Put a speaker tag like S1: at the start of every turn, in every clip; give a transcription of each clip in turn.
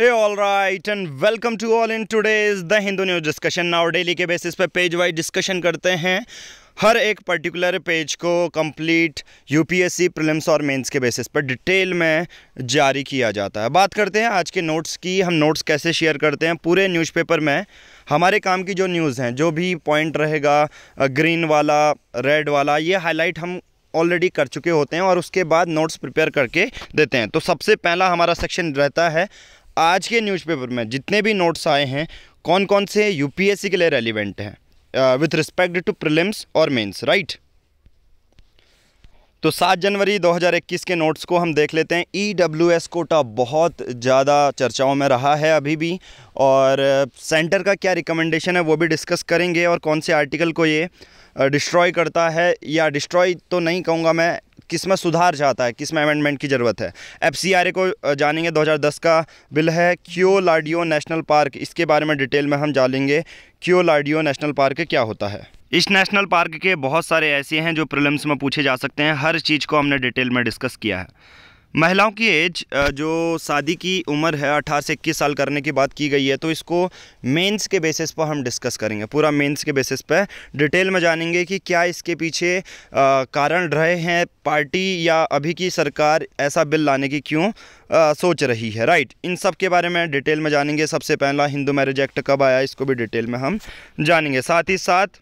S1: Hey all right and welcome to all in today's the Hindu news discussion. Now daily के basis पर page wise discussion करते हैं हर एक particular page को कंप्लीट यूपीएससी प्रीलिम्स और मेंस के बेसिस पर डिटेल में जारी किया जाता है बात करते हैं आज के नोट्स की हम नोट्स कैसे शेयर करते हैं पूरे न्यूज़पेपर में हमारे काम की जो न्यूज़ हैं जो भी पॉइंट रहेगा ग्रीन वाला रेड वाला ये हाईलाइट हम ऑलरेडी कर चुके होते हैं और उसके बाद नोट्स प्रिपेयर करके देते हैं तो सबसे पहला हमारा सेक्शन रहता है आज के न्यूज़पेपर में जितने भी नोट्स आए हैं कौन कौन से यूपीएससी के लिए रेलिवेंट हैं विथ रिस्पेक्ट टू प्रिलिम्स और मेंस राइट तो 7 जनवरी 2021 के नोट्स को हम देख लेते हैं ई डब्ल्यू एस कोटा बहुत ज़्यादा चर्चाओं में रहा है अभी भी और सेंटर का क्या रिकमेंडेशन है वो भी डिस्कस करेंगे और कौन से आर्टिकल को ये डिस्ट्रॉय करता है या डिस्ट्रॉय तो नहीं कहूँगा मैं किस में सुधार चाहता है किस में अमेंडमेंट की ज़रूरत है एफ को जानेंगे 2010 का बिल है क्यो लाडियो नेशनल पार्क इसके बारे में डिटेल में हम जानेंगे क्यो लाडियो नेशनल पार्क क्या होता है इस नेशनल पार्क के बहुत सारे ऐसे हैं जो प्रिलिम्स में पूछे जा सकते हैं हर चीज़ को हमने डिटेल में डिस्कस किया है महिलाओं की एज जो शादी की उम्र है अठारह से इक्कीस साल करने की बात की गई है तो इसको मेंस के बेसिस पर हम डिस्कस करेंगे पूरा मेंस के बेसिस पर डिटेल में जानेंगे कि क्या इसके पीछे कारण रहे हैं पार्टी या अभी की सरकार ऐसा बिल लाने की क्यों आ, सोच रही है राइट इन सब के बारे में डिटेल में जानेंगे सबसे पहला हिंदू मैरिज एक्ट कब आया इसको भी डिटेल में हम जानेंगे साथ ही साथ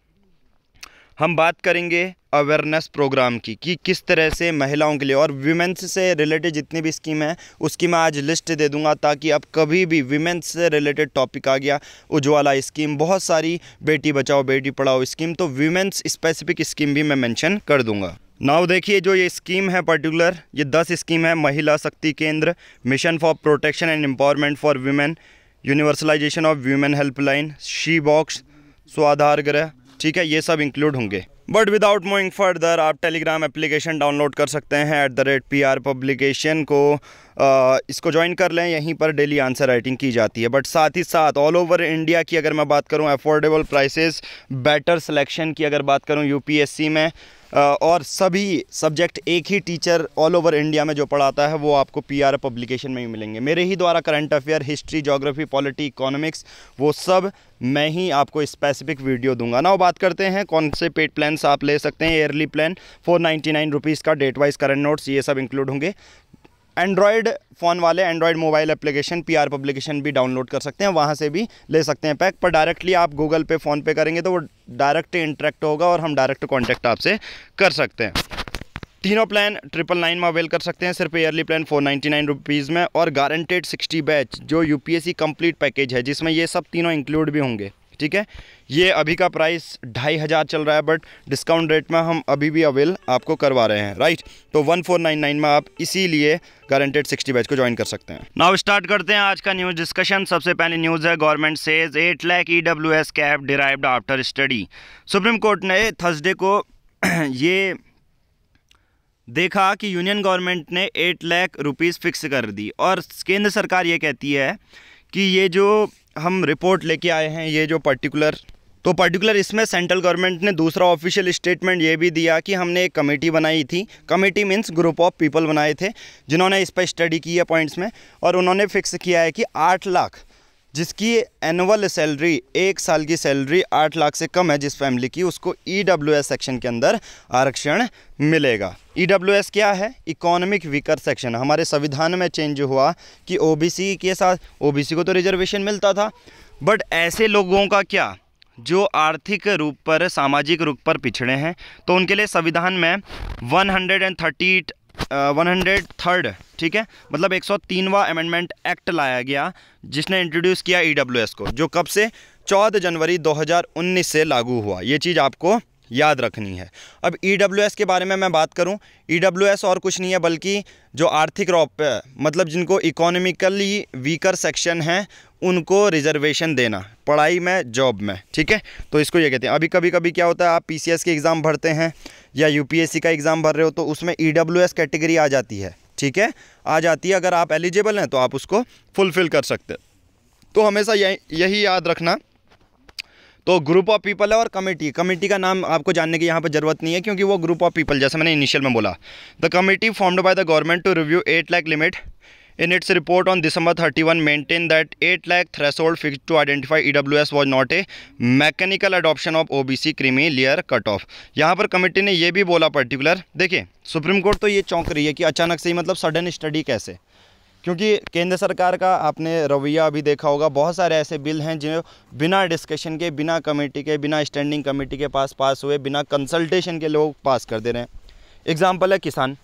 S1: हम बात करेंगे अवेयरनेस प्रोग्राम की कि किस तरह से महिलाओं के लिए और वीमेंस से रिलेटेड जितनी भी स्कीम है उसकी मैं आज लिस्ट दे दूंगा ताकि अब कभी भी वीमेंस से रिलेटेड टॉपिक आ गया उज्ज्वला स्कीम बहुत सारी बेटी बचाओ बेटी पढ़ाओ स्कीम तो वीमेंस स्पेसिफिक स्कीम भी मैं मैंशन कर दूंगा नाव देखिए जो ये स्कीम है पर्टिकुलर ये दस स्कीम है Mahila Shakti Kendra mission for protection and empowerment for women universalisation of women helpline she box Swadhar Greh ठीक है ये सब इंक्लूड होंगे बट विदाउट मोइंग फर्दर आप टेलीग्राम एप्लीकेशन डाउनलोड कर सकते हैं at the rate P R publication को आ, इसको ज्वाइन कर लें यहीं पर डेली आंसर राइटिंग की जाती है बट साथ ही साथ ऑल ओवर इंडिया की अगर मैं बात करूं अफोर्डेबल प्राइसेस बेटर सिलेक्शन की अगर बात करूं यूपीएससी में और सभी सब्जेक्ट एक ही टीचर ऑल ओवर इंडिया में जो पढ़ाता है वो आपको पीआर पब्लिकेशन में ही मिलेंगे मेरे ही द्वारा current affair history geography polity economics वो सब मैं ही आपको स्पेसिफिक वीडियो दूंगा ना वो बात करते हैं कौन से पेड प्लान्स आप ले सकते हैं yearly plan four ninety nine rupees का डेट वाइज करंट नोट्स ये सब इंक्लूड होंगे एंड्रॉयड फ़ोन वाले Android mobile application PR publication भी डाउनलोड कर सकते हैं वहाँ से भी ले सकते हैं पैक पर डायरेक्टली आप गूगल पे फ़ोन पे करेंगे तो वो डायरेक्ट इंटरेक्ट होगा और हम डायरेक्ट कॉन्टैक्ट आपसे कर सकते हैं तीनों प्लान ट्रिपल नाइन में अवेल कर सकते हैं सिर्फ yearly plan four ninety nine rupees में और गारंटेड सिक्सटी बैच जो सी कंप्लीट पैकेज है जिसमें ये सब तीनों इंक्लूड भी होंगे ठीक है ये अभी का प्राइस ढाई हज़ार चल रहा है बट डिस्काउंट रेट में हम अभी भी अवेल आपको करवा रहे हैं राइट तो वन फोर नाइन नाइन में आप इसीलिए गारंटेड सिक्सटी बैच को ज्वाइन कर सकते हैं नाउ स्टार्ट करते हैं आज का न्यूज़ डिस्कशन सबसे पहले न्यूज़ है government says eight lakh E W S cap derived after study Supreme Court ने थर्सडे को ये देखा कि यूनियन गवर्नमेंट ने एट लैख रुपीज़ फिक्स कर दी और केंद्र सरकार ये कहती है कि ये जो हम रिपोर्ट लेके आए हैं ये जो पर्टिकुलर तो पर्टिकुलर इसमें सेंट्रल गवर्नमेंट ने दूसरा ऑफिशियल स्टेटमेंट ये भी दिया कि हमने एक कमेटी बनाई थी committee means group of people बनाए थे जिन्होंने इस पर स्टडी की है पॉइंट्स में और उन्होंने फिक्स किया है कि आठ लाख जिसकी एनुअल सैलरी एक साल की सैलरी आठ लाख से कम है जिस फैमिली की उसको ई e सेक्शन के अंदर आरक्षण मिलेगा ई e क्या है इकोनॉमिक वीकर सेक्शन हमारे संविधान में चेंज हुआ कि ओ के साथ ओ को तो रिजर्वेशन मिलता था बट ऐसे लोगों का क्या जो आर्थिक रूप पर सामाजिक रूप पर पिछड़े हैं तो उनके लिए संविधान में 138 वन हंड्रेड थर्ड ठीक है मतलब एक सौ तीनवा अमेंडमेंट एक्ट लाया गया जिसने इंट्रोड्यूस किया ई e को जो कब से चौदह जनवरी 2019 से लागू हुआ ये चीज़ आपको याद रखनी है अब ई e के बारे में मैं बात करूं ई e और कुछ नहीं है बल्कि जो आर्थिक रॉप मतलब जिनको इकोनॉमिकली वीकर सेक्शन है उनको रिजर्वेशन देना पढ़ाई में जॉब में ठीक है तो इसको ये कहते हैं अभी कभी कभी क्या होता है आप पीसीएस के एग्ज़ाम भरते हैं या यूपीएससी का एग्ज़ाम भर रहे हो तो उसमें ईडब्ल्यूएस e कैटेगरी आ जाती है ठीक है आ जाती है अगर आप एलिजिबल हैं तो आप उसको फुलफ़िल कर सकते तो हमेशा यही यही याद रखना तो ग्रुप ऑफ पीपल है और कमेटी कमेटी का नाम आपको जानने की यहाँ पर जरूरत नहीं है क्योंकि वो ग्रुप ऑफ पीपल जैसे मैंने इनिशियल में बोला the committee formed by the government to review eight lakh limit In its report on December 31, maintained that 8 lakh threshold fixed to identify EWS was not a mechanical adoption of OBC creamy layer of यहाँ पर committee ने यह भी बोला particular देखिए supreme court तो ये चौंक रही है कि अचानक से ही मतलब सडन स्टडी कैसे क्योंकि केंद्र सरकार का आपने रवैया अभी देखा होगा बहुत सारे ऐसे बिल हैं जो बिना डिस्कशन के बिना कमेटी के बिना स्टैंडिंग कमेटी के पास पास हुए बिना कंसल्टेशन के लोग पास कर दे रहे हैं एग्ज़ाम्पल है किसान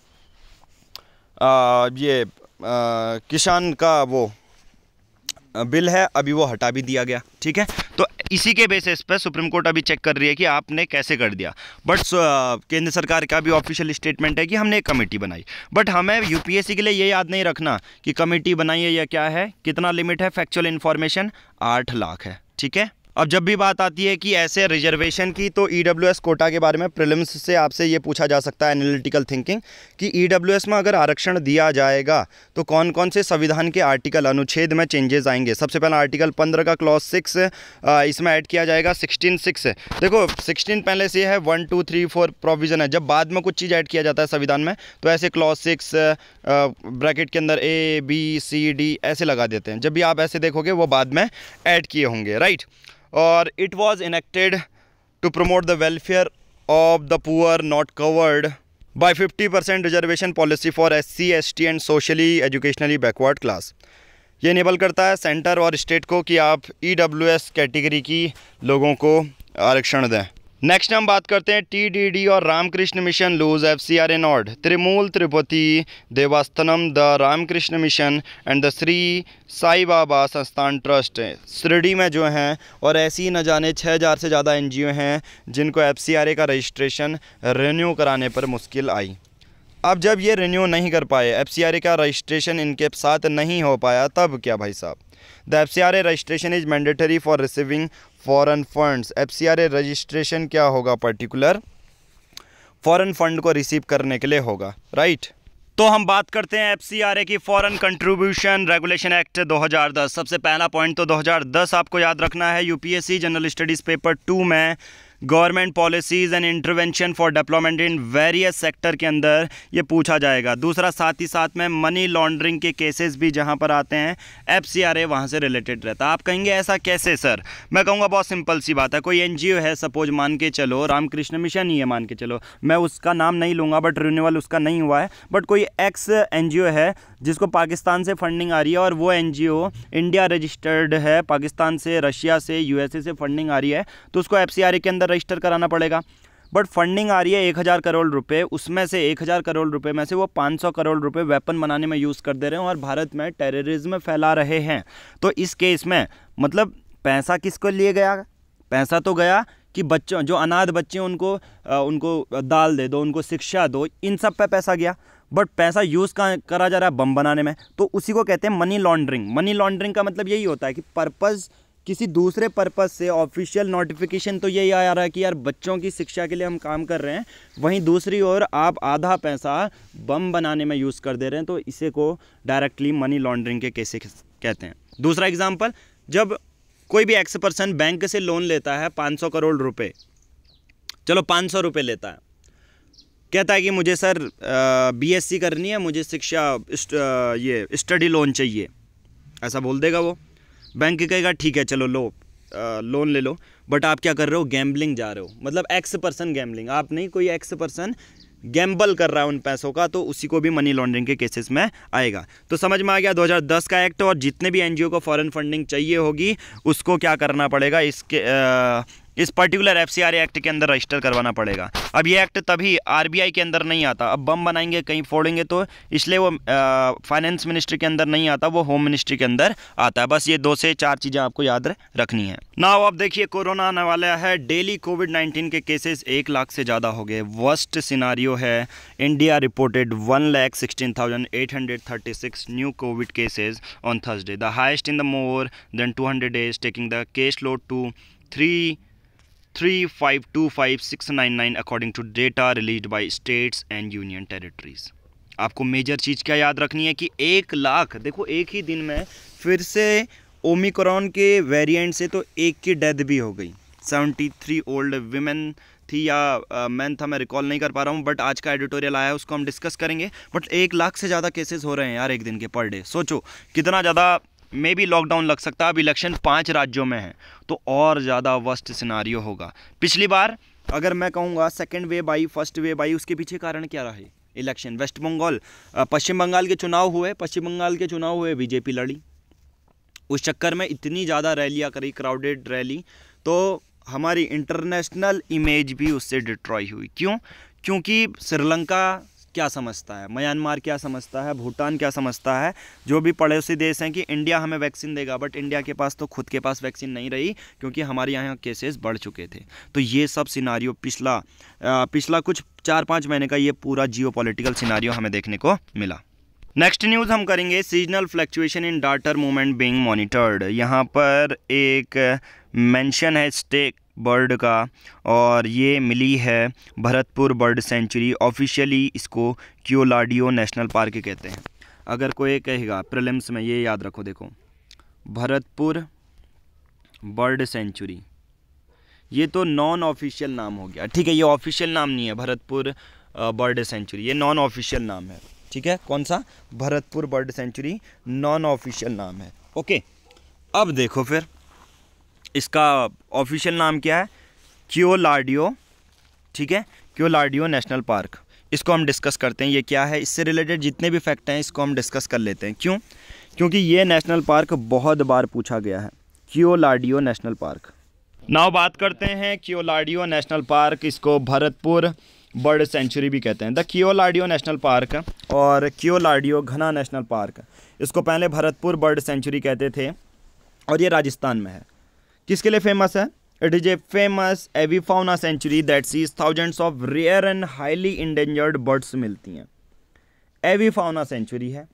S1: आ, ये किसान का वो बिल है अभी वो हटा भी दिया गया ठीक है तो इसी के बेसिस पर सुप्रीम कोर्ट अभी चेक कर रही है कि आपने कैसे कर दिया बट केंद्र सरकार का भी ऑफिशियल स्टेटमेंट है कि हमने एक कमेटी बनाई बट हमें यूपीएससी के लिए ये याद नहीं रखना कि कमेटी बनाई है या क्या है कितना लिमिट है फैक्चुअल इन्फॉर्मेशन आठ लाख है ठीक है अब जब भी बात आती है कि ऐसे रिजर्वेशन की तो ई e कोटा के बारे में प्रिलिम्स से आपसे ये पूछा जा सकता है एनालिटिकल थिंकिंग कि ई e में अगर आरक्षण दिया जाएगा तो कौन कौन से संविधान के आर्टिकल अनुच्छेद में चेंजेस आएंगे सबसे पहला आर्टिकल पंद्रह का क्लॉज सिक्स इसमें ऐड किया जाएगा सिक्सटीन सिक्स देखो सिक्सटीन पहले से है one two three four provision है जब बाद में कुछ चीज़ ऐड किया जाता है संविधान में तो ऐसे क्लॉज सिक्स ब्रैकेट के अंदर ए बी सी डी ऐसे लगा देते हैं जब भी आप ऐसे देखोगे वो बाद में ऐड किए होंगे राइट और it was enacted to promote the welfare of the poor not covered by fifty percent reservation policy for S C S T and socially educationally backward class ये इनेबल करता है सेंटर और state को कि आप ई W S category की लोगों को आरक्षण दें नेक्स्ट हम बात करते हैं टीडीडी और Ramakrishna mission lose F C R A nod Tirumala Tirupati Devasthanam the Ramakrishna mission and the Shri Sai Baba Sansthan trust Shirdi में जो हैं और ऐसी न जाने छः हज़ार से ज़्यादा एन जी ओ हैं जिनको एफ सी आर ए का रजिस्ट्रेशन रिन्यू कराने पर मुश्किल आई अब जब ये रिन्यू नहीं कर पाए एफ का रजिस्ट्रेशन इनके साथ नहीं हो पाया तब क्या भाई साहब the F C R registration is mandatory for receiving foreign funds F registration क्या होगा पर्टिकुलर फॉरेन फंड को रिसीव करने के लिए होगा राइट तो हम बात करते हैं एफ की फॉरेन कंट्रीब्यूशन रेगुलेशन एक्ट 2010 सबसे पहला पॉइंट तो 2010 आपको याद रखना है UPSC general studies paper two में government policies and intervention for development in various sector के अंदर ये पूछा जाएगा दूसरा साथ ही साथ में मनी लॉन्ड्रिंग के केसेस भी जहाँ पर आते हैं एफ सी आर ए वहाँ से रिलेटेड रहता है आप कहेंगे ऐसा कैसे सर मैं कहूँगा बहुत सिंपल सी बात है कोई एन जी ओ है सपोज मान के चलो रामकृष्ण मिशन ही है मान के चलो मैं उसका नाम नहीं लूँगा बट रिन्यूअल उसका नहीं हुआ है बट कोई एक्स एन जी ओ है जिसको पाकिस्तान से फंडिंग आ रही है और वो एन इंडिया रजिस्टर्ड है पाकिस्तान से रशिया से यूएसए से फंडिंग आ रही है तो उसको एफ के अंदर रजिस्टर कराना पड़ेगा बट फंडिंग आ रही है एक हज़ार करोड़ रुपए उसमें से एक हज़ार करोड़ रुपए में से वो पाँच सौ करोड़ रुपए वेपन बनाने में यूज़ कर दे रहे हैं और भारत में टेररिज्म फैला रहे हैं तो इस केस में मतलब पैसा किसको लिए गया पैसा तो गया कि बच्चों जो अनाथ बच्चे उनको आ, उनको दाल दे दो उनको शिक्षा दो इन सब पे पैसा गया बट पैसा यूज़ करा जा रहा है बम बनाने में तो उसी को कहते हैं मनी लॉन्ड्रिंग मनी लॉन्ड्रिंग का मतलब यही होता है कि पर्पज़ किसी दूसरे पर्पज़ से ऑफिशियल नोटिफिकेशन तो यही आ रहा है कि यार बच्चों की शिक्षा के लिए हम काम कर रहे हैं वहीं दूसरी ओर आप आधा पैसा बम बनाने में यूज़ कर दे रहे हैं तो इसे को डायरेक्टली मनी लॉन्ड्रिंग के कैसे कहते हैं दूसरा एग्जाम्पल जब कोई भी एक्स पर्सन बैंक से लोन लेता है पाँच सौ करोड़ रुपये चलो पाँच सौ रुपये लेता है कहता है कि मुझे सर बीएससी करनी है मुझे शिक्षा ये स्टडी लोन चाहिए ऐसा बोल देगा वो बैंक कहेगा ठीक है चलो लो लोन ले लो बट आप क्या कर रहे हो गैम्बलिंग जा रहे हो मतलब एक्स पर्सन गैम्बलिंग आप नहीं कोई एक्स पर्सन गैम्बल कर रहा है उन पैसों का तो उसी को भी मनी लॉन्ड्रिंग के केसेस में आएगा तो समझ में आ गया 2010 का एक्ट और जितने भी एनजीओ को फॉरेन फंडिंग चाहिए होगी उसको क्या करना पड़ेगा इसके इस पर्टिकुलर एफ एक्ट के अंदर रजिस्टर करवाना पड़ेगा अब ये एक्ट तभी आरबीआई के अंदर नहीं आता अब बम बनाएंगे कहीं फोड़ेंगे तो इसलिए वो फाइनेंस मिनिस्ट्री के अंदर नहीं आता वो होम मिनिस्ट्री के अंदर आता है बस ये दो से चार चीज़ें आपको याद रखनी है ना अब देखिए कोरोना आने वाला है डेली कोविड नाइन्टीन के केसेस एक लाख से ज़्यादा हो गए वर्स्ट सिनारियो है India reported one lakh sixteen thousand eight hundred thirty six new covid cases on Thursday the highest in the more than two hundred days taking the case load to three 3525699 according to data release by states and union territories आपको major चीज़ क्या याद रखनी है कि एक लाख देखो एक ही दिन में फिर से ओमिक्रॉन के वेरिएंट से तो एक की डेथ भी हो गई सेवेंटी थ्री ओल्ड वीमेन थी या मैन था मैं रिकॉल नहीं कर पा रहा हूँ बट आज का एडिटोरियल आया है उसको हम डिस्कस करेंगे बट एक लाख से ज़्यादा केसेस हो रहे हैं यार एक दिन के पर डे सोचो कितना ज़्यादा मे भी लॉकडाउन लग सकता है अब इलेक्शन पाँच राज्यों में है तो और ज़्यादा वस्ट सिनारियो होगा पिछली बार अगर मैं कहूँगा सेकेंड वेव आई फर्स्ट वेव आई उसके पीछे कारण क्या रहे इलेक्शन वेस्ट बंगाल पश्चिम बंगाल के चुनाव हुए पश्चिम बंगाल के चुनाव हुए बीजेपी लड़ी उस चक्कर में इतनी ज़्यादा रैलियाँ करी क्राउडेड रैली तो हमारी इंटरनेशनल इमेज भी उससे डिट्रॉय हुई क्यों क्योंकि श्रीलंका क्या समझता है म्यांमार क्या समझता है भूटान क्या समझता है जो भी पड़ोसी देश हैं कि इंडिया हमें वैक्सीन देगा बट इंडिया के पास तो खुद के पास वैक्सीन नहीं रही क्योंकि हमारे यहाँ केसेस बढ़ चुके थे तो ये सब सिनारियो पिछला पिछला कुछ चार पाँच महीने का ये पूरा जियो पोलिटिकल सिनारियो हमें देखने को मिला नेक्स्ट न्यूज़ हम करेंगे seasonal fluctuation in otter movement being monitored यहाँ पर एक मेंशन है स्टेक बर्ड का और ये मिली है भरतपुर बर्ड सेंचुरी ऑफिशियली इसको क्योलाडियो नेशनल पार्क कहते हैं अगर कोई कहेगा प्रलिम्स में ये याद रखो देखो भरतपुर बर्ड सेंचुरी ये तो नॉन ऑफिशियल नाम हो गया ठीक है ये ऑफिशियल नाम नहीं है भरतपुर बर्ड सेंचुरी ये नॉन ऑफिशियल नाम है ठीक है कौन सा Bharatpur bird sanctuary non official नाम है ओके अब देखो फिर इसका ऑफिशियल नाम क्या है क्योलार्डियो ठीक है क्योलार्डियो नेशनल पार्क इसको हम डिस्कस करते हैं ये क्या है इससे रिलेटेड जितने भी फैक्ट हैं इसको हम डिस्कस कर लेते हैं क्यों क्योंकि ये नेशनल पार्क बहुत बार पूछा गया है क्योलार्डियो नेशनल पार्क नाव बात करते हैं क्योलार्डियो नेशनल पार्क इसको भरतपुर बर्ड सेंचुरी भी कहते हैं द क्योलार्डियो नेशनल पार्क और क्योलार्डियो घना नेशनल पार्क इसको पहले भरतपुर बर्ड सेंचुरी कहते थे और ये राजस्थान में है किसके लिए फेमस है it is a famous avifauna sanctuary that sees thousands of rare and highly endangered birds मिलती हैं एविफाउना सेंचुरी है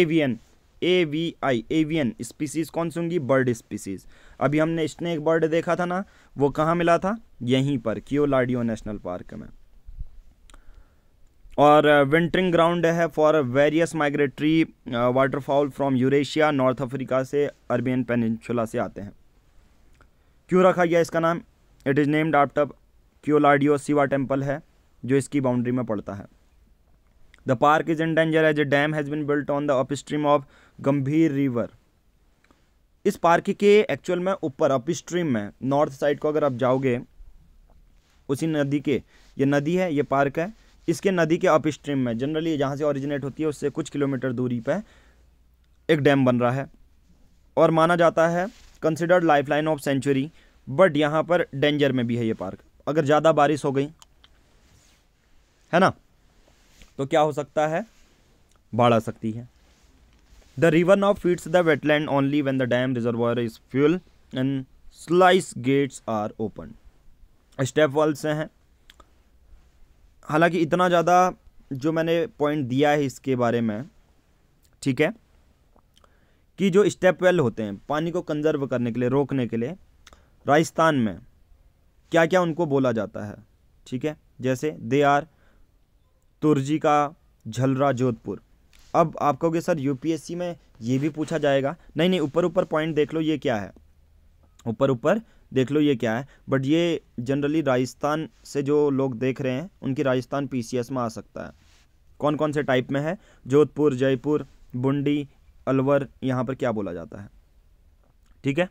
S1: avian A V I avian species कौन सी होंगी बर्ड स्पीसीज अभी हमने स्नेक बर्ड देखा था ना वो कहाँ मिला था यहीं पर लाडियो नेशनल पार्क में और विंटरिंग uh, ग्राउंड है for various migratory waterfall from Eurasia North Africa से अरबियन पेनिशुला से आते हैं क्यों रखा गया इसका नाम it is named after Keoladeo Shiva temple है जो इसकी बाउंड्री में पड़ता है the park is in danger as a dam has been built on the upstream of Gambhir river इस पार्क के एक्चुअल में ऊपर अप स्ट्रीम में नॉर्थ साइड को अगर आप जाओगे उसी नदी के ये नदी है ये पार्क है इसके नदी के अप स्ट्रीम में जनरली जहाँ से ओरिजिनेट होती है उससे कुछ किलोमीटर दूरी पर एक डैम बन रहा है और माना जाता है considered lifeline of sanctuary but यहाँ पर डेंजर में भी है ये पार्क अगर ज़्यादा बारिश हो गई है ना तो क्या हो सकता है बाढ़ आ सकती है the river now feeds the wetland only when the dam reservoir is full and sluice gates are open step wells हैं हालांकि इतना ज़्यादा जो मैंने पॉइंट दिया है इसके बारे में ठीक है कि जो स्टेप वेल होते हैं पानी को कंजर्व करने के लिए रोकने के लिए राजस्थान में क्या क्या उनको बोला जाता है ठीक है जैसे दे आर तुर्जी का झलरा जोधपुर अब आप कहोगे सर यूपीएससी में ये भी पूछा जाएगा नहीं नहीं ऊपर ऊपर पॉइंट देख लो ये क्या है ऊपर ऊपर देख लो ये क्या है बट ये जनरली राजस्थान से जो लोग देख रहे हैं उनकी राजस्थान पीसीएस में आ सकता है कौन कौन से टाइप में है जोधपुर जयपुर बुंडी अलवर यहाँ पर क्या बोला जाता है ठीक है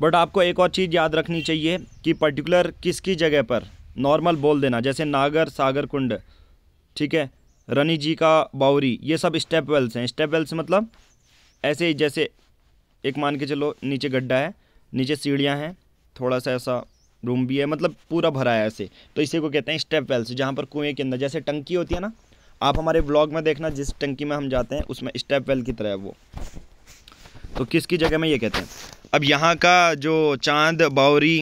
S1: बट आपको एक और चीज़ याद रखनी चाहिए कि पर्टिकुलर किसकी जगह पर नॉर्मल बोल देना जैसे नागर सागर कुंड ठीक है रनी जी का बावरी ये सब स्टेप वेल्स हैं स्टेप वेल्स मतलब ऐसे ही जैसे एक मान के चलो नीचे गड्ढा है नीचे सीढ़ियाँ हैं थोड़ा सा ऐसा रूम भी है मतलब पूरा भरा है ऐसे तो इसी को कहते हैं स्टेप वेल्स जहाँ पर कुएँ के अंदर जैसे टंकी होती है ना आप हमारे ब्लॉग में देखना जिस टंकी में हम जाते हैं उसमें स्टेप वेल की तरह है वो तो किसकी जगह में ये कहते हैं अब यहाँ का जो चांद बावरी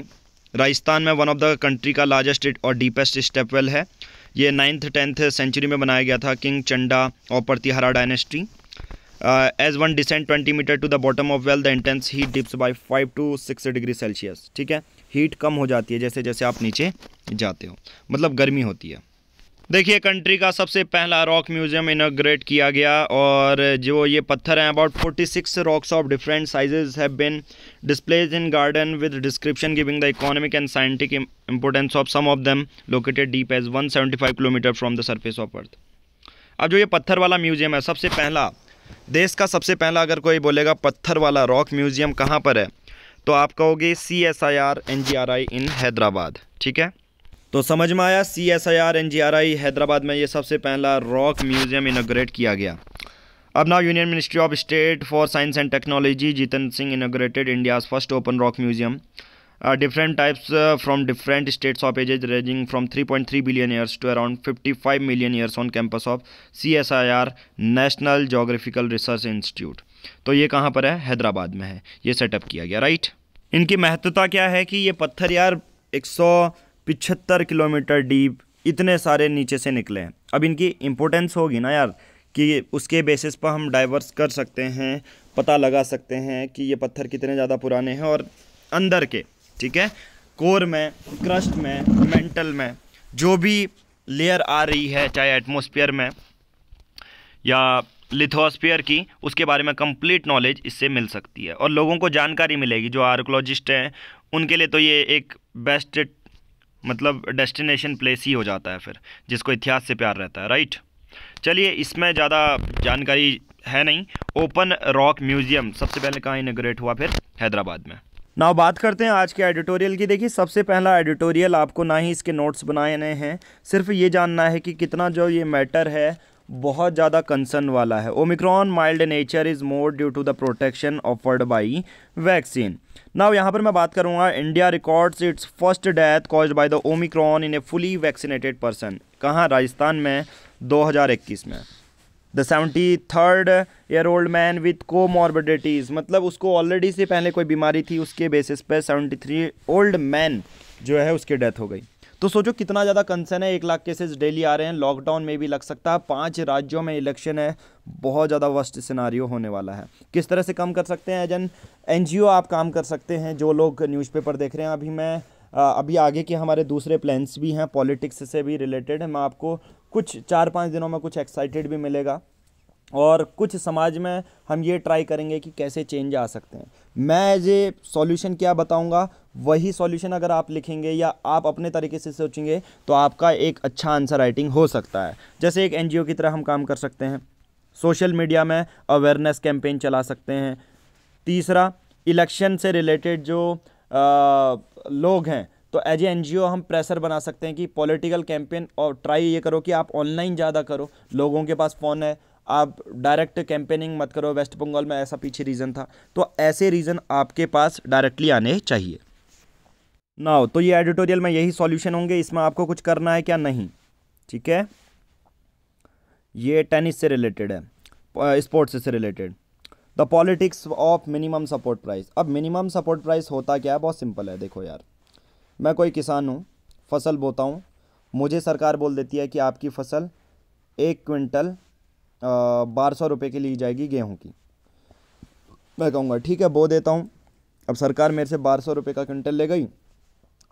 S1: राजस्थान में वन ऑफ द कंट्री का लार्जेस्ट और डीपेस्ट स्टेप वेल है ये नाइन्थ टेंथ सेंचुरी में बनाया गया था किंग चंडा और Pratihara dynasty as one descent twenty metre to the bottom of well the intense heat dips by five to six degree Celsius ठीक है हीट कम हो जाती है जैसे जैसे आप नीचे जाते हो मतलब गर्मी होती है देखिए कंट्री का सबसे पहला रॉक म्यूज़ियम इनोग्रेट किया गया और जो ये पत्थर हैं about 46 rocks of different sizes have been displayed in garden with description giving the economic and scientific importance of some of them located deep as 175 kilometre from the surface of earth अब जो ये पत्थर वाला museum है सबसे पहला देश का सबसे पहला अगर कोई बोलेगा पत्थर वाला रॉक म्यूज़ियम कहाँ पर है तो आप कहोगे C S I R N G R I in Hyderabad ठीक है तो समझ में आया C S I R N G R I Hyderabad में ये सबसे पहला रॉक म्यूज़ियम इनोग्रेट किया गया अब now union ministry of state for science and technology Jitan Singh inaugurated India's first open rock museum of types ranging from three point three billion ranging to 3.3 fifty five million years 55 campus of C S I R national geographical research institute तो ये कहाँ पर है हैदराबाद में है ये setup किया गया राइट इनकी महत्वता क्या है कि ये पत्थर यार एक पिछहत्तर किलोमीटर डीप इतने सारे नीचे से निकले हैं अब इनकी इम्पोर्टेंस होगी ना यार कि उसके बेसिस पर हम डाइवर्स कर सकते हैं पता लगा सकते हैं कि ये पत्थर कितने ज़्यादा पुराने हैं और अंदर के ठीक है कोर में क्रस्ट में मेंटल में जो भी लेयर आ रही है चाहे एटमोसफियर में या लिथोसफियर की उसके बारे में कंप्लीट नॉलेज इससे मिल सकती है और लोगों को जानकारी मिलेगी जो आर्कोलॉजिस्ट हैं उनके लिए तो ये एक बेस्ट मतलब डेस्टिनेशन प्लेस ही हो जाता है फिर जिसको इतिहास से प्यार रहता है राइट चलिए इसमें ज़्यादा जानकारी है नहीं ओपन रॉक म्यूज़ियम सबसे पहले कहाँ इनग्रेट हुआ फिर हैदराबाद में नाउ बात करते हैं आज के एडिटोरियल की देखिए सबसे पहला एडिटोरियल आपको ना ही इसके नोट्स बनाने हैं सिर्फ ये जानना है कि कितना जो ये मैटर है बहुत ज़्यादा कंसर्न वाला है Omicron mild nature is more due to the protection offered by vaccine now यहाँ पर मैं बात करूँगा India records it's first death caused by the Omicron in a fully vaccinated person कहाँ राजस्थान में 2021 में the seventy third year old man with comorbidities मतलब उसको ऑलरेडी से पहले कोई बीमारी थी उसके बेसिस पर सेवेंटी थ्री ओल्ड मैन जो है उसकी डेथ हो गई तो सोचो कितना ज़्यादा कंसर्न है एक लाख केसेस डेली आ रहे हैं लॉकडाउन में भी लग सकता है पाँच राज्यों में इलेक्शन है बहुत ज़्यादा वर्स्ट सिनारियो होने वाला है किस तरह से कम कर सकते हैं एज एन एन आप काम कर सकते हैं जो लोग न्यूज़पेपर देख रहे हैं अभी मैं अभी आगे के हमारे दूसरे प्लान्स भी हैं पॉलिटिक्स से भी रिलेटेड है मैं आपको कुछ चार पाँच दिनों में कुछ एक्साइटेड भी मिलेगा और कुछ समाज में हम ये ट्राई करेंगे कि कैसे चेंज आ सकते हैं मैं एज ए सॉल्यूशन क्या बताऊंगा वही सॉल्यूशन अगर आप लिखेंगे या आप अपने तरीके से सोचेंगे तो आपका एक अच्छा आंसर राइटिंग हो सकता है जैसे एक एनजीओ की तरह हम काम कर सकते हैं सोशल मीडिया में अवेयरनेस कैंपेन चला सकते हैं तीसरा इलेक्शन से रिलेटेड जो आ, लोग हैं तो एज ए एन हम प्रेशर बना सकते हैं कि पॉलिटिकल कैंपेन और ट्राई ये करो कि आप ऑनलाइन ज़्यादा करो लोगों के पास फ़ोन है आप डायरेक्ट कैंपेनिंग मत करो वेस्ट बंगाल में ऐसा पीछे रीज़न था तो ऐसे रीज़न आपके पास डायरेक्टली आने चाहिए नाउ तो ये एडिटोरियल में यही सॉल्यूशन होंगे इसमें आपको कुछ करना है क्या नहीं ठीक है ये टेनिस से रिलेटेड है स्पोर्ट्स से related the politics of minimum support price अब मिनिमम सपोर्ट प्राइस होता क्या है बहुत सिंपल है देखो यार मैं कोई किसान हूँ फसल बोता हूँ मुझे सरकार बोल देती है कि आपकी फसल एक क्विंटल बारह सौ रुपये की ली जाएगी गेहूँ की मैं कहूँगा ठीक है बो देता हूँ अब सरकार मेरे से बारह सौ रुपये का क्विंटल ले गई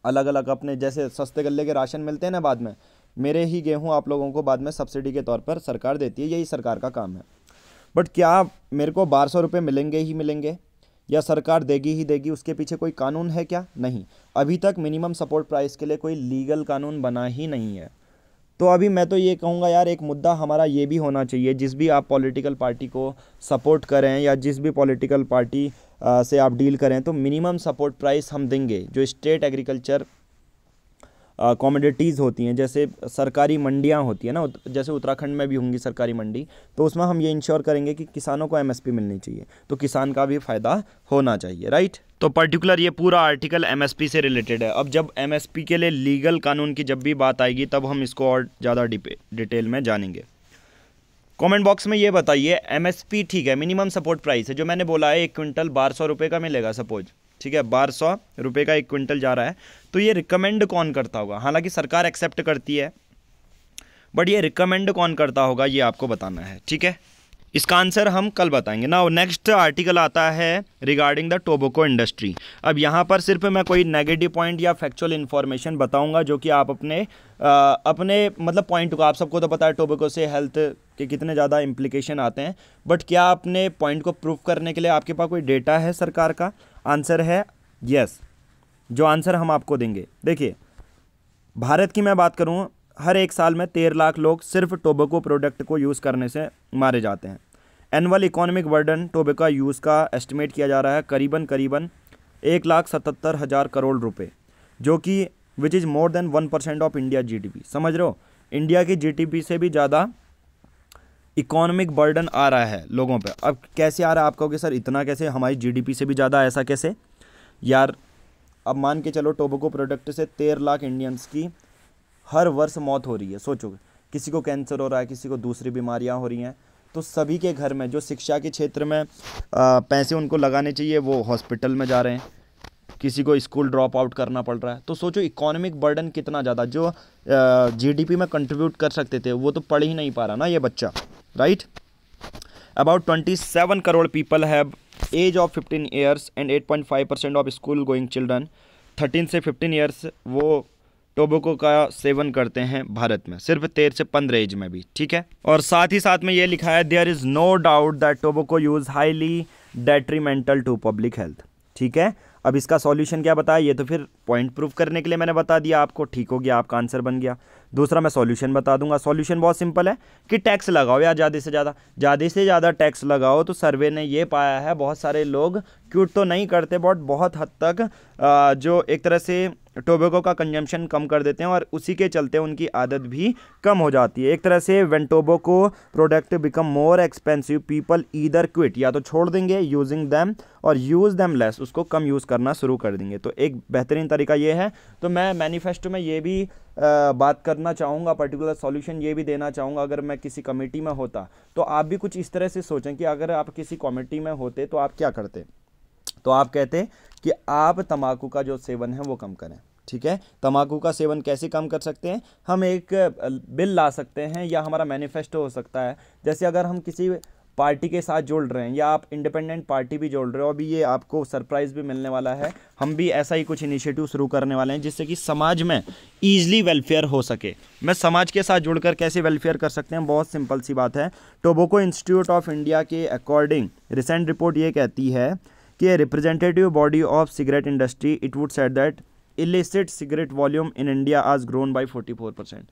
S1: अलग अलग अपने जैसे सस्ते गले के राशन मिलते हैं ना बाद में मेरे ही गेहूँ आप लोगों को बाद में सब्सिडी के तौर पर सरकार देती है यही सरकार का काम है बट क्या मेरे को बारह सौ रुपये मिलेंगे ही मिलेंगे या सरकार देगी ही देगी उसके पीछे कोई कानून है क्या नहीं अभी तक मिनिमम सपोर्ट प्राइस के लिए कोई लीगल कानून बना ही नहीं है तो अभी मैं तो ये कहूँगा यार एक मुद्दा हमारा ये भी होना चाहिए जिस भी आप पॉलिटिकल पार्टी को सपोर्ट करें या जिस भी पॉलिटिकल पार्टी से आप डील करें तो मिनिमम सपोर्ट प्राइस हम देंगे जो स्टेट एग्रीकल्चर कॉमोडिटीज़ होती हैं जैसे सरकारी मंडियां होती हैं ना जैसे उत्तराखंड में भी होंगी सरकारी मंडी तो उसमें हम ये इंश्योर करेंगे कि किसानों को एमएसपी मिलनी चाहिए तो किसान का भी फ़ायदा होना चाहिए राइट तो पर्टिकुलर ये पूरा आर्टिकल एमएसपी से रिलेटेड है अब जब एमएसपी के लिए लीगल कानून की जब भी बात आएगी तब हम इसको और ज़्यादा डिटेल में जानेंगे कमेंट बॉक्स में ये बताइए एमएसपी ठीक है मिनिमम सपोर्ट प्राइस है जो मैंने बोला है एक क्विंटल बारह सौ रुपये का मिलेगा सपोज ठीक है बारह सौ रुपये का एक क्विंटल जा रहा है तो ये रिकमेंड कौन करता होगा हालांकि सरकार एक्सेप्ट करती है बट ये रिकमेंड कौन करता होगा ये आपको बताना है ठीक है इसका आंसर हम कल बताएंगे ना नेक्स्ट आर्टिकल आता है रिगार्डिंग द टोबोको इंडस्ट्री अब यहाँ पर सिर्फ मैं कोई नेगेटिव पॉइंट या फैक्चुअल इन्फॉर्मेशन बताऊँगा जो कि आप अपने आ, अपने मतलब पॉइंट को आप सबको तो पता है टोबेको से हेल्थ के कितने ज़्यादा इम्प्लीकेशन आते हैं बट क्या अपने पॉइंट को प्रूव करने के लिए आपके पास कोई डेटा है सरकार का आंसर है यस जो आंसर हम आपको देंगे देखिए भारत की मैं बात करूँ हर एक साल में तेरह लाख लोग सिर्फ टोबेको प्रोडक्ट को यूज़ करने से मारे जाते हैं annual economic burden tobacco use का एस्टिमेट किया जा रहा है करीबन करीबन एक लाख सतहत्तर हज़ार करोड़ रुपए जो कि which is more than one percent of India GDP समझ रहे हो इंडिया की जीडीपी से भी ज़्यादा इकोनॉमिक बर्डन आ रहा है लोगों पर अब कैसे आ रहा है आप कहोगे सर इतना कैसे हमारी जी से भी ज़्यादा ऐसा कैसे यार अब मान के चलो टोबेको प्रोडक्ट से तेरह लाख इंडियंस की हर वर्ष मौत हो रही है सोचो किसी को कैंसर हो रहा है किसी को दूसरी बीमारियाँ हो रही हैं तो सभी के घर में जो शिक्षा के क्षेत्र में आ, पैसे उनको लगाने चाहिए वो हॉस्पिटल में जा रहे हैं किसी को स्कूल ड्रॉप आउट करना पड़ रहा है तो सोचो इकोनॉमिक बर्डन कितना ज़्यादा जो जीडीपी में कंट्रीब्यूट कर सकते थे वो तो पढ़ ही नहीं पा रहा ना ये बच्चा right about twenty seven crore people have age of fifteen years and eight point five percent of school going children thirteen से फिफ्टीन ईयर्स वो टोबोको का सेवन करते हैं भारत में सिर्फ तेरह से पंद्रह एज में भी ठीक है और साथ ही साथ में ये लिखा है there is no doubt that tobacco use highly detrimental to public health ठीक है अब इसका सॉल्यूशन क्या बताया ये तो फिर पॉइंट प्रूफ करने के लिए मैंने बता दिया आपको ठीक हो गया आपका आंसर बन गया दूसरा मैं सॉल्यूशन बता दूंगा सॉल्यूशन बहुत सिंपल है कि टैक्स लगाओ या ज़्यादा से ज़्यादा ज़्यादा से ज़्यादा टैक्स लगाओ तो सर्वे ने ये पाया है बहुत सारे लोग क्यूट तो नहीं करते बट बहुत हद तक जो एक तरह से टोबैको का कंजम्पशन कम कर देते हैं और उसी के चलते उनकी आदत भी कम हो जाती है एक तरह से one tobacco product become more expensive people either quit या तो छोड़ देंगे यूजिंग दैम और यूज़ दैम लेस उसको कम यूज़ करना शुरू कर देंगे तो एक बेहतरीन तरीका ये है तो मैं मैनिफेस्टो में ये भी आ, बात करना चाहूँगा पर्टिकुलर सॉल्यूशन ये भी देना चाहूँगा अगर मैं किसी कमेटी में होता तो आप भी कुछ इस तरह से सोचें कि अगर आप किसी कमेटी में होते तो आप क्या करते तो आप कहते हैं कि आप तम्बाकू का जो सेवन है वो कम करें ठीक है तम्बाकू का सेवन कैसे कम कर सकते हैं हम एक बिल ला सकते हैं या हमारा मैनिफेस्टो हो सकता है जैसे अगर हम किसी पार्टी के साथ जोड़ रहे हैं या आप इंडिपेंडेंट पार्टी भी जोड़ रहे हो अभी ये आपको सरप्राइज़ भी मिलने वाला है हम भी ऐसा ही कुछ इनिशिएटिव शुरू करने वाले हैं जिससे कि समाज में ईजिली वेलफेयर हो सके मैं समाज के साथ जुड़कर कैसे वेलफेयर कर सकते हैं बहुत सिंपल सी बात है टोबोको इंस्टीट्यूट ऑफ इंडिया के अकॉर्डिंग रिसेंट रिपोर्ट ये कहती है कि a representative body of cigarette industry it would set that illicit cigarette volume in India आज grown by forty four percent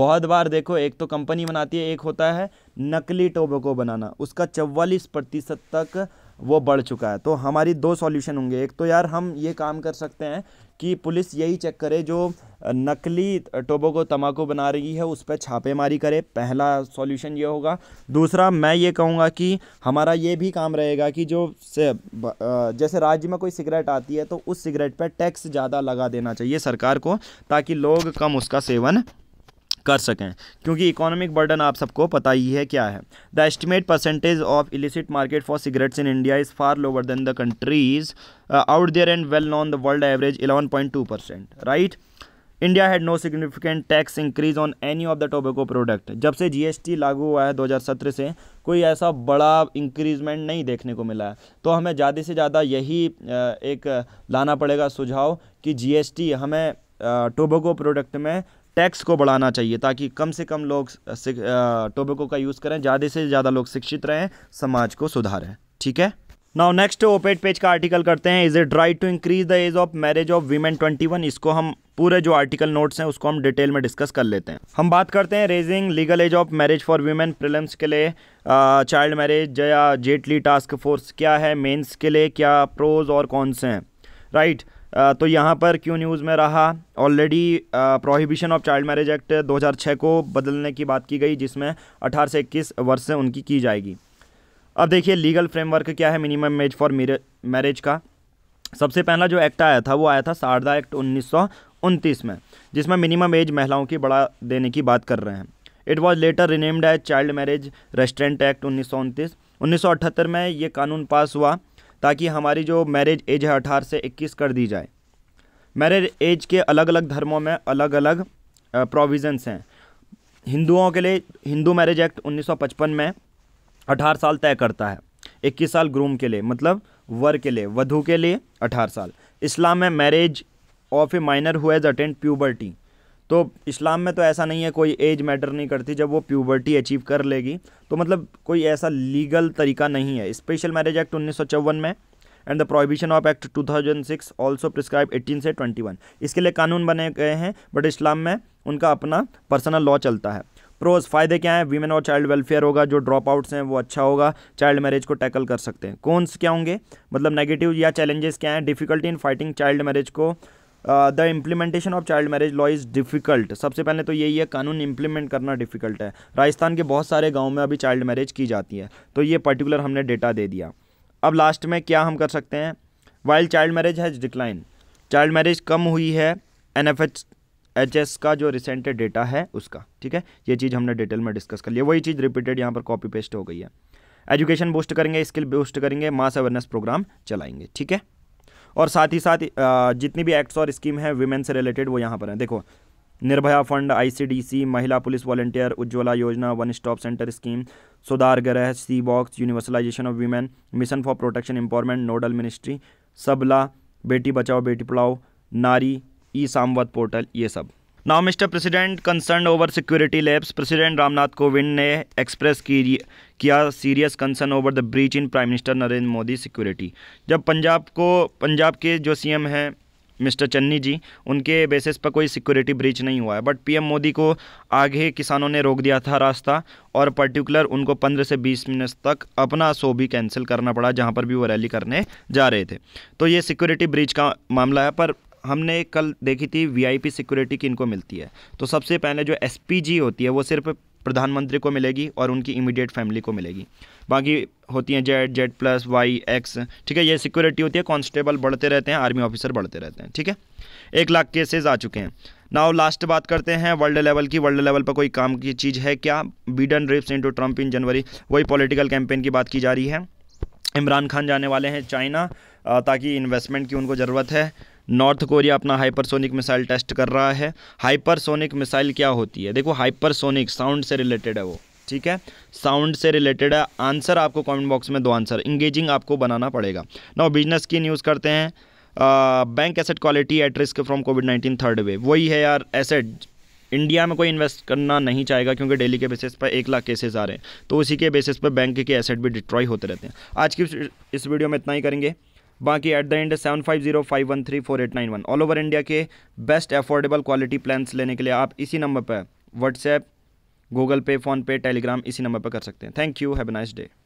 S1: बहुत बार देखो एक तो कंपनी बनाती है एक होता है नकली टोबैको बनाना उसका चवालीस प्रतिशत तक वो बढ़ चुका है तो हमारी दो सॉल्यूशन होंगे एक तो यार हम ये काम कर सकते हैं कि पुलिस यही चेक करे जो नकली टोबो को तम्बाकू बना रही है उस पर छापेमारी करे पहला सॉल्यूशन ये होगा दूसरा मैं ये कहूँगा कि हमारा ये भी काम रहेगा कि जो से जैसे राज्य में कोई सिगरेट आती है तो उस सिगरेट पर टैक्स ज़्यादा लगा देना चाहिए सरकार को ताकि लोग कम उसका सेवन कर सकें क्योंकि इकोनॉमिक बर्डन आप सबको पता ही है क्या है the estimate percentage of illicit market for cigarettes in India is far lower than the countries out there and well non the world average eleven point two percent right India had no significant tax increase on any of the tobacco product जब से GST लागू हुआ है 2017 से कोई ऐसा बड़ा increment नहीं देखने को मिला है तो हमें ज़्यादा से ज़्यादा यही एक लाना पड़ेगा सुझाव कि जीएसटी हमें टोबैको प्रोडक्ट में टैक्स को बढ़ाना चाहिए ताकि कम से कम लोग टोबैको का यूज़ करें ज़्यादा से ज़्यादा लोग शिक्षित रहें समाज को सुधारें ठीक है नाउ नेक्स्ट ओपेट पेज का आर्टिकल करते हैं is it right to increase the age of marriage of women twenty one इसको हम पूरे जो आर्टिकल नोट्स हैं उसको हम डिटेल में डिस्कस कर लेते हैं हम बात करते हैं raising legal age of marriage for women prelims के लिए चाइल्ड मैरिज या जेटली टास्क फोर्स क्या है मेन्स के लिए क्या प्रोज और कौन से हैं राइट right. तो यहाँ पर क्यों न्यूज़ में रहा already prohibition of child marriage act 2006 को बदलने की बात की गई जिसमें 18 से 21 वर्ष से उनकी की जाएगी अब देखिए लीगल फ्रेमवर्क क्या है मिनिमम एज फॉर मैरिज का सबसे पहला जो एक्ट आया था वो आया था शारदा एक्ट उन्नीस में जिसमें मिनिमम एज महिलाओं की बढ़ा देने की बात कर रहे हैं it was later renamed as child marriage restraint act उन्नीस सौ में ये कानून पास हुआ ताकि हमारी जो मैरिज एज है अठारह से इक्कीस कर दी जाए मैरिज एज के अलग अलग धर्मों में अलग अलग प्रोविज़न्स हैं हिंदुओं के लिए हिंदू मैरिज एक्ट 1955 में 18 साल तय करता है 21 साल ग्रूम के लिए मतलब वर के लिए वधू के लिए 18 साल इस्लाम में marriage of a minor whose age attend puberty तो इस्लाम में तो ऐसा नहीं है कोई एज मैटर नहीं करती जब वो प्यूबर्टी अचीव कर लेगी तो मतलब कोई ऐसा लीगल तरीका नहीं है स्पेशल मैरिज एक्ट उन्नीस में and the prohibition of act 2006 also prescribe eighteen से ट्वेंटी वन इसके लिए कानून बने गए हैं बट इस्लाम में उनका अपना पर्सनल लॉ चलता है प्रोज फायदे क्या हैं वीमेन और चाइल्ड वेलफेयर होगा जो ड्रॉप आउट्स हैं वो अच्छा होगा चाइल्ड मैरिज को टैकल कर सकते हैं कौनस क्या होंगे मतलब नेगेटिव या चैलेंजेस क्या हैं difficulty in fighting child marriage को the implementation of child marriage law is difficult सबसे पहले तो यही है कानून इम्प्लीमेंट करना डिफ़िकल्ट है राजस्थान के बहुत सारे गाँव में अभी चाइल्ड मैरिज की जाती है तो ये पर्टिकुलर हमने डेटा दे दिया अब लास्ट में क्या हम कर सकते हैं while child marriage has decline child marriage कम हुई है N F H H S का जो रिसेंट डेटा है उसका ठीक है ये चीज़ हमने डिटेल में डिस्कस कर लिया वही चीज़ रिपीटेड यहाँ पर कॉपी पेस्ट हो गई है एजुकेशन बूस्ट करेंगे स्किल बूस्ट करेंगे मास अवेयरनेस प्रोग्राम चलाएंगे ठीक है और साथ ही साथ जितनी भी एक्ट्स और स्कीम है वीमेन से रिलेटेड वो यहाँ पर हैं देखो निर्भया फंड आईसीडीसी महिला पुलिस वॉलंटियर उज्ज्वला योजना वन स्टॉप सेंटर स्कीम सुधार ग्रह C box universalization of women mission for protection empowerment nodal ministry Sabla Beti बचाओ बेटी पढ़ाओ नारी ई सामवत पोर्टल ये सब now mister president concern over security lapse president Ramnath Kovind ने एक्सप्रेस की किया serious concern over the breach in prime minister Narendra Modi security जब पंजाब को पंजाब के जो सीएम हैं मिस्टर चन्नी जी उनके बेसिस पर कोई सिक्योरिटी ब्रीच नहीं हुआ है बट पीएम मोदी को आगे किसानों ने रोक दिया था रास्ता और पर्टिकुलर उनको 15 से 20 मिनट तक अपना शो भी कैंसिल करना पड़ा जहां पर भी वो रैली करने जा रहे थे तो ये सिक्योरिटी ब्रीच का मामला है पर हमने कल देखी थी वीआईपी सिक्योरिटी की इनको मिलती है तो सबसे पहले जो एसपीजी होती है वो सिर्फ प्रधानमंत्री को मिलेगी और उनकी इमीडिएट फैमिली को मिलेगी बाकी होती हैं Z Z plus Y X ठीक है ये सिक्योरिटी होती है कांस्टेबल बढ़ते रहते हैं आर्मी ऑफिसर बढ़ते रहते हैं ठीक है एक लाख केसेस आ चुके हैं नाउ लास्ट बात करते हैं वर्ल्ड लेवल की वर्ल्ड लेवल पर कोई काम की चीज़ है क्या Biden rips into Trump in January वही पॉलिटिकल कैंपेन की बात की जा रही है इमरान खान जाने वाले हैं चाइना ताकि इन्वेस्टमेंट की उनको ज़रूरत है नॉर्थ कोरिया अपना हाइपरसोनिक मिसाइल टेस्ट कर रहा है हाइपरसोनिक मिसाइल क्या होती है देखो हाइपरसोनिक साउंड से रिलेटेड है वो ठीक है साउंड से रिलेटेड है आंसर आपको कमेंट बॉक्स में दो आंसर इंगेजिंग आपको बनाना पड़ेगा नौ बिजनेस की न्यूज़ करते हैं bank asset quality at risk from Covid nineteen third wave वही है यार एसेट इंडिया में कोई इन्वेस्ट करना नहीं चाहेगा क्योंकि डेली के बेसिस पर एक लाख केसेस आ रहे हैं तो उसी के बेसिस पर बैंक के एसेट भी डिस्ट्रॉय होते रहते हैं आज की इस वीडियो में इतना ही करेंगे बाकी at the end seven five zero five one three four eight nine one all over India के बेस्ट अफोर्डेबल क्वालिटी प्लान्स लेने के लिए आप इसी नंबर पर WhatsApp Google Pay PhonePe Telegram इसी नंबर पर कर सकते हैं thank you have nice day